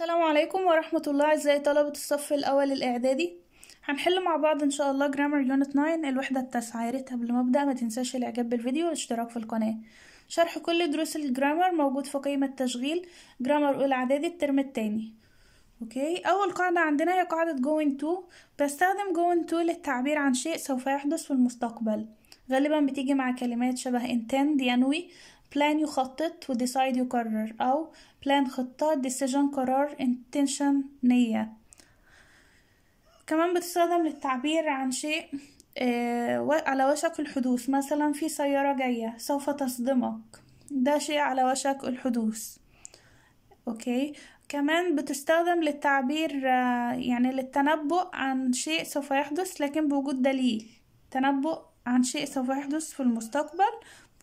السلام عليكم ورحمة الله أعزائي طلبة الصف الأول الإعدادي هنحل مع بعض إن شاء الله جرامر يونت 9 الوحدة التاسعة ياريت قبل ما أبدأ ما تنساش الإعجاب بالفيديو والاشتراك في القناة شرح كل دروس الجرامر موجود في قيمة تشغيل جرامر أولى إعدادي الترم التاني أوكي أول قاعدة عندنا هي قاعدة going to بستخدم going to للتعبير عن شيء سوف يحدث في المستقبل غالبا بتيجي مع كلمات شبه intend ينوي plan يخطط و decide يقرر أو plan خطة decision قرار intention نية كمان بتستخدم للتعبير عن شيء آه، على وشك الحدوث مثلا في سيارة جاية سوف تصدمك ده شيء على وشك الحدوث أوكي كمان بتستخدم للتعبير آه، يعني للتنبؤ عن شيء سوف يحدث لكن بوجود دليل تنبؤ عن شيء سوف يحدث في المستقبل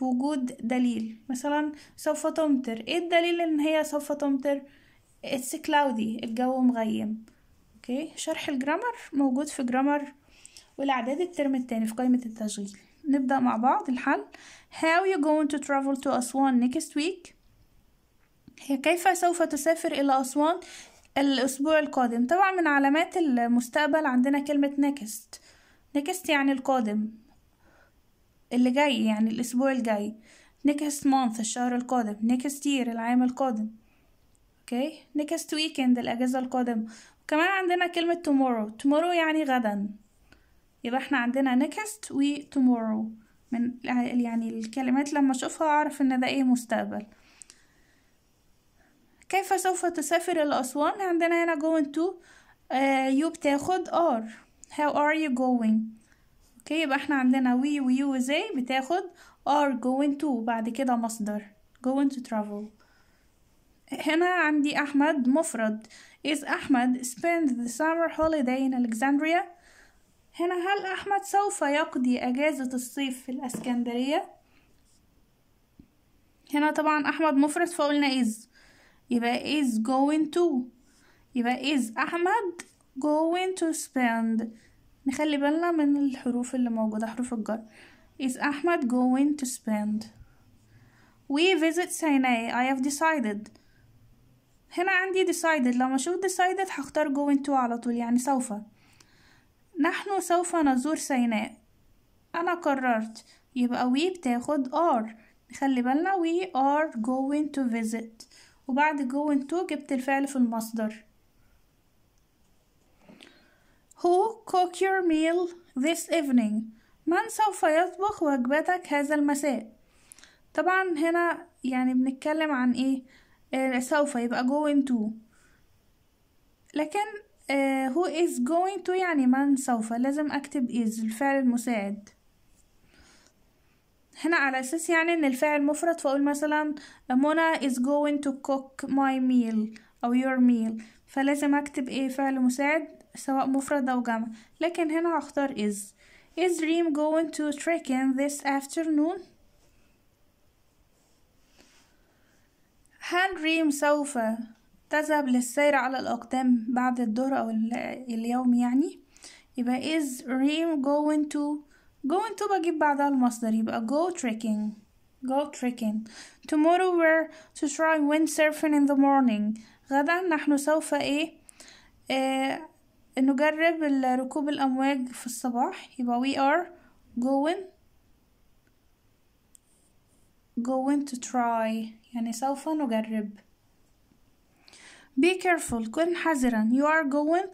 بوجود دليل مثلا سوف تمطر ايه الدليل ان هي سوف تمطر it's cloudy الجو مغيم اوكي شرح الجرامر موجود في جرامر والاعداد الترم التاني في قائمة التشغيل نبدأ مع بعض الحل how you going to travel to Aswan next week هي كيف سوف تسافر إلى أسوان الأسبوع القادم طبعا من علامات المستقبل عندنا كلمة next next يعني القادم اللي جاي يعني الأسبوع الجاي next month الشهر القادم next year العام القادم اوكي next weekend الأجازة القادمة كمان عندنا كلمة tomorrow tomorrow يعني غدا يبقى احنا عندنا next و tomorrow من يعني الكلمات لما اشوفها اعرف ان ده ايه مستقبل كيف سوف تسافر الى اسوان عندنا هنا going to آه يو بتاخد are how are you going اوكي يبقى احنا عندنا وي ويو you بتاخد are going to بعد كده مصدر going to travel هنا عندي أحمد مفرد is أحمد spend the summer holiday in Alexandria هنا هل أحمد سوف يقضي أجازة الصيف في الأسكندرية هنا طبعا أحمد مفرد فقلنا is يبقى is going to يبقى is أحمد going to spend نخلي بالنا من الحروف اللي موجودة حروف الجر is أحمد going to spend we visit Sinai I have decided هنا عندي decided لما أشوف decided هختار going to على طول يعني سوف نحن سوف نزور سيناء أنا قررت يبقى we بتاخد are نخلي بالنا we are going to visit وبعد going to جبت الفعل في المصدر Who cook your meal this evening من سوف يطبخ وجبتك هذا المساء طبعا هنا يعني بنتكلم عن ايه آه سوف يبقى going to لكن آه who is going to يعني من سوف لازم اكتب is الفعل المساعد هنا على اساس يعني ان الفعل مفرد فاقول مثلا منى is going to cook my meal او your meal فلازم اكتب ايه فعل مساعد سواء مفرد أو جمع لكن هنا هختار is is Reem going to trekking this afternoon هل ريم سوف تذهب للسير على الأقدام بعد الظهر أو اليوم يعني يبقى is Reem going to going to بجيب بعدها المصدر يبقى go trekking go trekking tomorrow we're to try windsurfing in the morning غدا نحن سوف ايه, إيه نجرب ركوب الأمواج في الصباح يبقى we are going going to try يعني سوف نجرب be careful كن حذرا you are going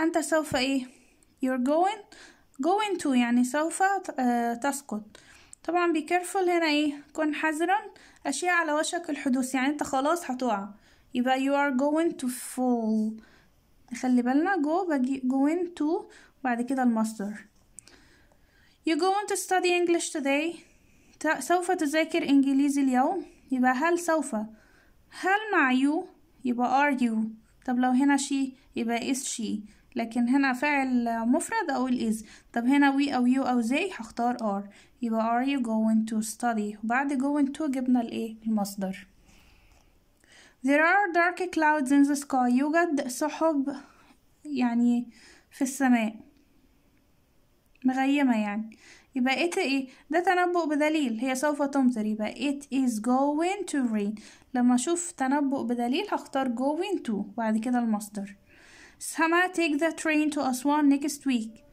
أنت سوف إيه you're going going to يعني سوف آه، تسقط طبعا be careful هنا إيه كن حذرا أشياء على وشك الحدوث يعني أنت خلاص هتقع يبقى you are going to fall نخلي بالنا go بجي going to وبعد كده المصدر you going to study English today سوف تذاكر إنجليزي اليوم يبقى هل سوف هل مع you يبقى are you طب لو هنا she يبقى is she لكن هنا فعل مفرد أو ال is طب هنا we أو you أو they هختار are يبقى are you going to study وبعد going to جبنا الإيه المصدر There are dark clouds in the sky يوجد سحب يعني في السماء مغيمة يعني يبقى it ايه ده تنبؤ بدليل هي سوف تمطر يبقى it is going to rain لما اشوف تنبؤ بدليل هختار going to بعد كده المصدر سما take the train to Aswan next week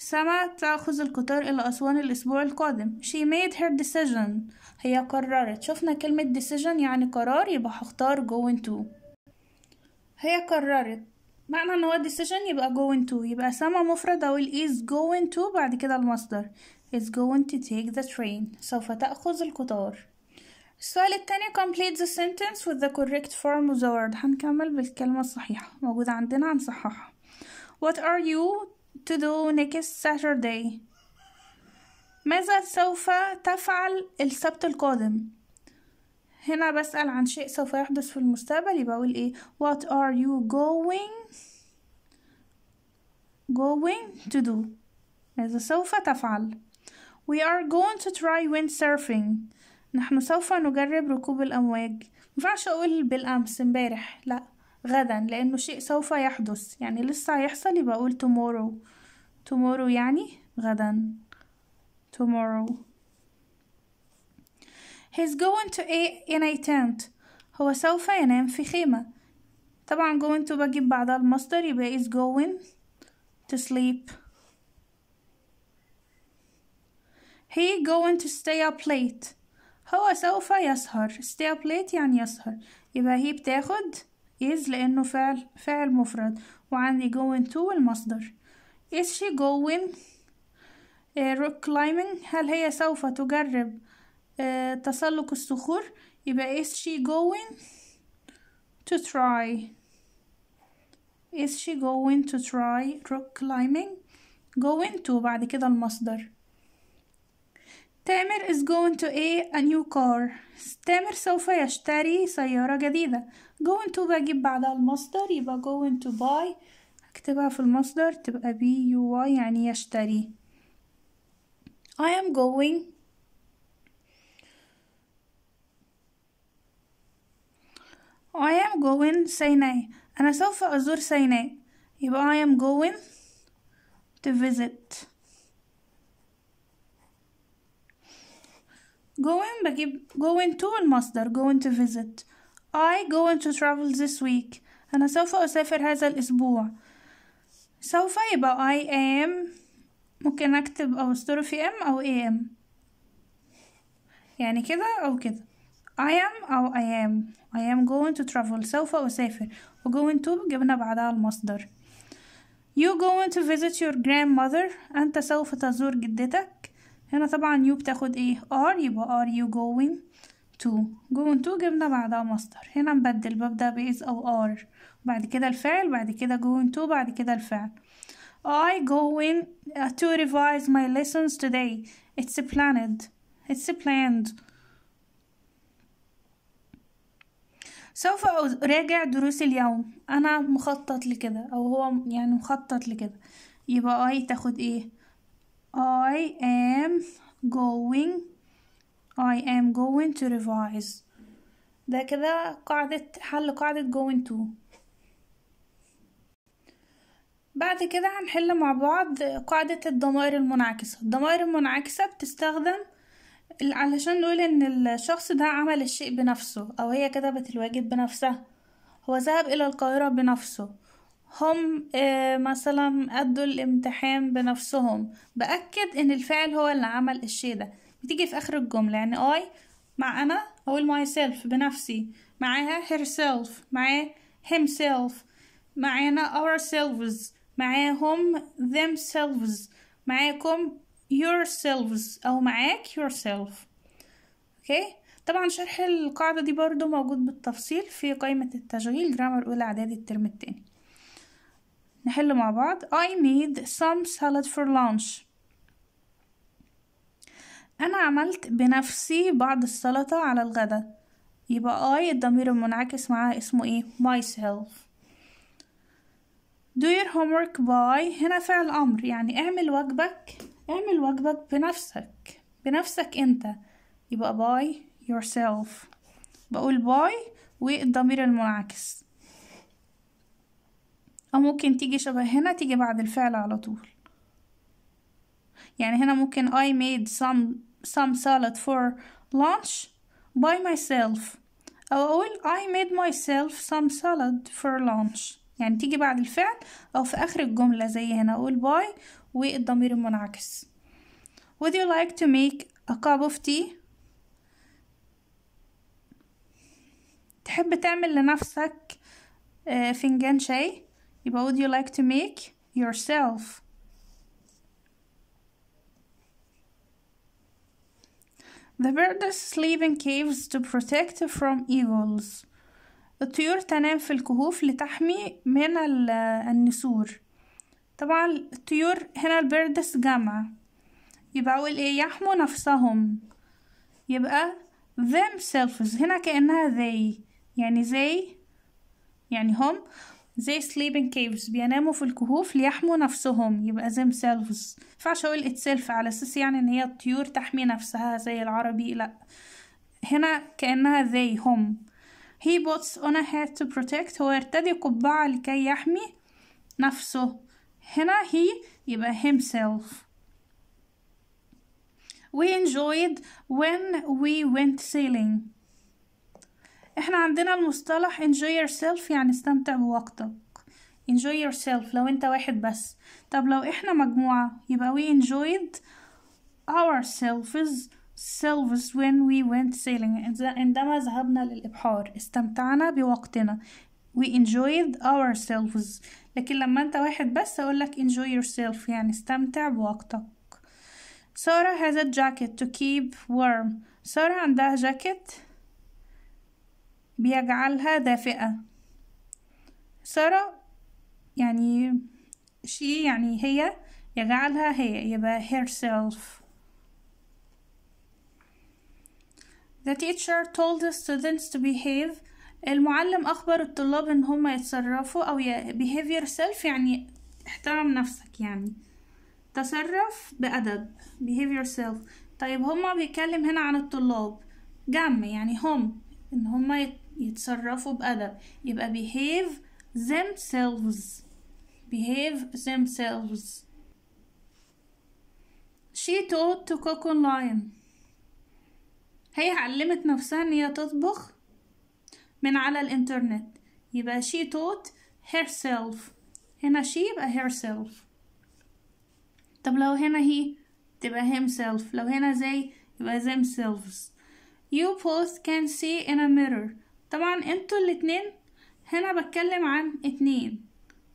سما تأخذ القطار إلى أسوان الأسبوع القادم She made her decision هي قررت شفنا كلمة decision يعني قرار يبقى هختار going to هي قررت معنى ان هو decision يبقى going to يبقى سما مفرد او is going to بعد كده المصدر is going to take the train سوف تأخذ القطار السؤال الثاني complete the sentence with the correct form of the word هنكمل بالكلمة الصحيحة موجودة عندنا هنصححها What are you to do next Saturday ماذا سوف تفعل السبت القادم هنا بسأل عن شيء سوف يحدث في المستقبل يبقى أقول إيه What are you going going to do ماذا سوف تفعل We are going to try windsurfing نحن سوف نجرب ركوب الأمواج مينفعش أقول بالأمس امبارح لأ غدا لأنه شيء سوف يحدث يعني لسه هيحصل يبقى أقول tomorrow tomorrow يعني غدا tomorrow he's going to eat in a tent هو سوف ينام في خيمة طبعا going to بجيب بعدها المصدر يبقى is going to sleep he going to stay up late هو سوف يسهر stay up late يعني يسهر يبقى هي بتاخد is لأنه فعل فعل مفرد وعندي going to المصدر is she going rock climbing هل هي سوف تجرب تسلق الصخور يبقى is she going to try is she going to try rock climbing going to بعد كده المصدر تامر is going to A a new car تامر سوف يشتري سيارة جديدة going to بجيب بعدها المصدر يبقى going to buy اكتبها في المصدر تبقى B U Y يعني يشتري I am going I am going سيناء أنا سوف أزور سيناء يبقى I am going to visit Going بجيب going to المصدر going to visit I going to travel this week أنا سوف أسافر هذا الأسبوع سوف يبقى I am ممكن أكتب أو في am أو am يعني كده أو كده I am أو oh, I am I am going to travel سوف أسافر و going to جبنا بعدها المصدر You going to visit your grandmother أنت سوف تزور جدتك هنا طبعا يو بتاخد ايه ار يبقى ار يو جوين تو جوين تو جبنا بعدها مصدر هنا نبدل ببدأ بيز أو ار بعد كده الفعل بعد كده جوين تو بعد كده الفعل I going to revise my lessons today it's planned it's planned سوف أراجع دروس اليوم أنا مخطط لكده أو هو يعني مخطط لكده يبقى I تاخد إيه I am going I am going to revise ده كده قاعدة حل قاعدة going to بعد كده هنحل مع بعض قاعدة الضمائر المنعكسة الضمائر المنعكسة بتستخدم علشان نقول ان الشخص ده عمل الشيء بنفسه او هي كتبت الواجب بنفسها هو ذهب الى القاهرة بنفسه هم آه، مثلا أدوا الامتحان بنفسهم بأكد إن الفعل هو اللي عمل الشيء ده بتيجي في آخر الجملة يعني I مع أنا أقول myself بنفسي معاها herself معاه himself معانا ourselves معاهم themselves معاكم yourselves أو معاك yourself أوكي okay? طبعا شرح القاعدة دي برضو موجود بالتفصيل في قائمة التشغيل جرامر أولى إعدادي الترم التاني نحل مع بعض I made some salad for lunch أنا عملت بنفسي بعض السلطة على الغدا يبقى I الضمير المنعكس معاه اسمه ايه myself do your homework by هنا فعل أمر يعني اعمل واجبك اعمل واجبك بنفسك بنفسك انت يبقى by yourself بقول by والضمير المنعكس أو ممكن تيجي شبه هنا تيجي بعد الفعل على طول يعني هنا ممكن I made some some salad for lunch by myself أو أقول I made myself some salad for lunch يعني تيجي بعد الفعل أو في آخر الجملة زي هنا أقول by والضمير المنعكس Would you like to make a cup of tea? تحب تعمل لنفسك آه، فنجان شاي؟ يبقى would you like to make yourself The birds sleep in caves to protect from eagles. الطيور تنام في الكهوف لتحمي من النسور طبعا الطيور هنا البردس جمع يبقى أول إيه يحموا نفسهم يبقى themselves هنا كأنها they يعني they يعني هم زي sleeping caves بيناموا في الكهوف ليحموا نفسهم يبقى themselves مينفعش اقول itself على اساس يعني ان هي الطيور تحمي نفسها زي العربي لا هنا كأنها they هم he puts on a hat to protect هو يرتدي قبعة لكي يحمي نفسه هنا he يبقى himself we enjoyed when we went sailing احنا عندنا المصطلح enjoy yourself يعني استمتع بوقتك enjoy yourself لو انت واحد بس طب لو احنا مجموعة يبقى we enjoyed ourselves selves when we went sailing عندما ذهبنا للإبحار استمتعنا بوقتنا we enjoyed ourselves لكن لما انت واحد بس اقولك enjoy yourself يعني استمتع بوقتك سارة has a jacket to keep warm سارة عندها جاكيت بيجعلها دافئة سارة يعني شي يعني هي يجعلها هي يبقى herself The teacher told the students to behave المعلم أخبر الطلاب إن هما يتصرفوا أو behave yourself يعني احترم نفسك يعني تصرف بأدب behave yourself طيب هما بيتكلم هنا عن الطلاب جم يعني هم إن هما يت... يتصرفوا بأدب يبقى behave themselves behave themselves she taught to cook online هي علمت نفسها ان هي تطبخ من على الانترنت يبقى she taught herself هنا she يبقى herself طب لو هنا هي تبقى himself لو هنا زي يبقى themselves you both can see in a mirror طبعا انتوا الاتنين هنا بتكلم عن اتنين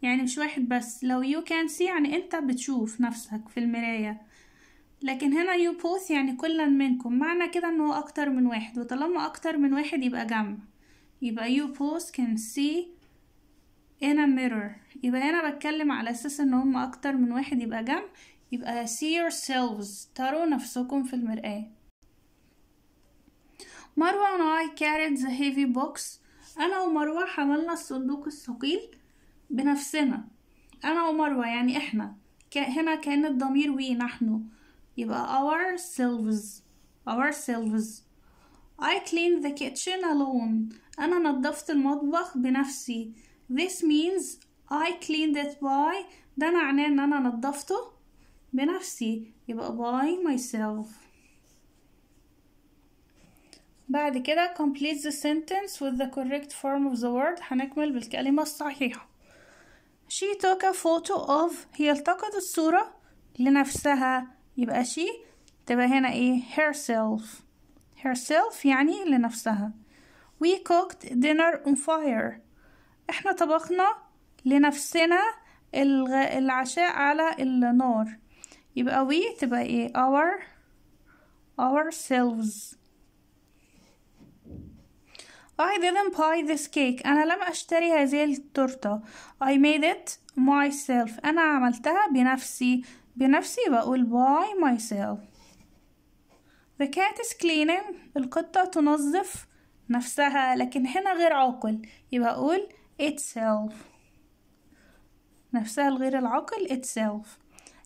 يعني مش واحد بس لو يو كان سي يعني انت بتشوف نفسك في المراية لكن هنا يو بوث يعني كلا منكم معنى كده انه اكتر من واحد وطالما اكتر من واحد يبقى جمع يبقى يو بوث كان سي in a mirror يبقى انا بتكلم على اساس ان هم اكتر من واحد يبقى جمع يبقى see yourselves تروا نفسكم في المرآة مروة and I carried the heavy box أنا ومروة حملنا الصندوق الثقيل بنفسنا أنا ومروة يعني إحنا هنا كان الضمير وي نحن يبقى ourselves ourselves I cleaned the kitchen alone أنا نظفت المطبخ بنفسي This means I cleaned it by ده معناه إن أنا نظفته بنفسي يبقى by myself بعد كده complete the sentence with the correct form of the word هنكمل بالكلمة الصحيحة she took a photo of هي التقط الصورة لنفسها يبقى she تبقى هنا ايه herself herself يعني لنفسها we cooked dinner on fire احنا طبخنا لنفسنا الغ... العشاء على النار يبقى we تبقى ايه our ourselves I didn't buy this cake أنا لم أشتري هذه التورتة I made it myself أنا عملتها بنفسي بنفسي بقول by myself The cat is cleaning القطة تنظف نفسها لكن هنا غير عاقل يبقى أقول itself نفسها الغير العاقل itself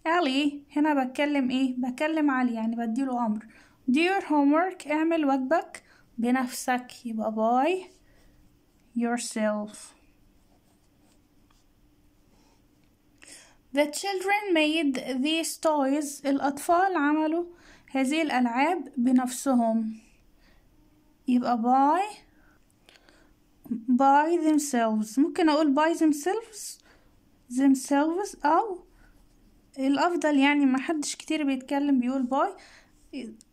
علي هنا بتكلم ايه بكلم علي يعني بديله أمر do your homework اعمل واجبك بنفسك يبقى by yourself The children made these toys الأطفال عملوا هذه الألعاب بنفسهم يبقى by by themselves ممكن أقول by themselves themselves أو الأفضل يعني ما حدش كتير بيتكلم بيقول by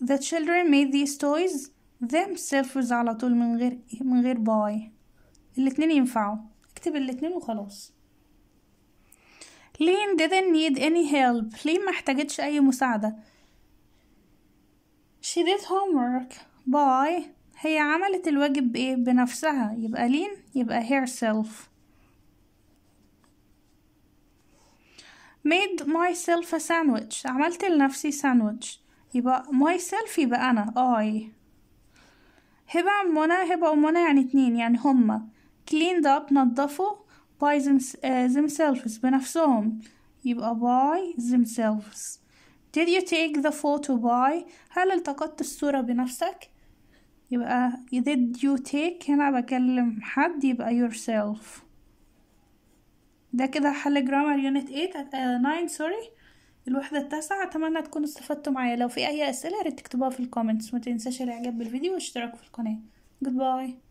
the children made these toys themselves على طول من غير من غير باي الاتنين ينفعوا اكتب الاتنين وخلاص لين didn't need any help لين ما احتاجتش أي مساعدة She did homework by هي عملت الواجب بإيه بنفسها يبقى لين يبقى herself made myself a sandwich عملت لنفسي ساندويتش يبقى myself يبقى أنا I هبة عن منى هبة ومنى يعني اتنين يعني هما cleaned up نظفوا by themselves آه، بنفسهم يبقى by themselves did you take the photo by هل التقطت الصورة بنفسك يبقى did you take هنا بكلم حد يبقى yourself ده كده حل grammar unit 8 9 سوري الوحدة التاسعة أتمنى تكونوا استفدتوا معايا لو في أي أسئلة ريت تكتبوها في الكومنتس متنساش الإعجاب بالفيديو واشتراك في القناة جود باي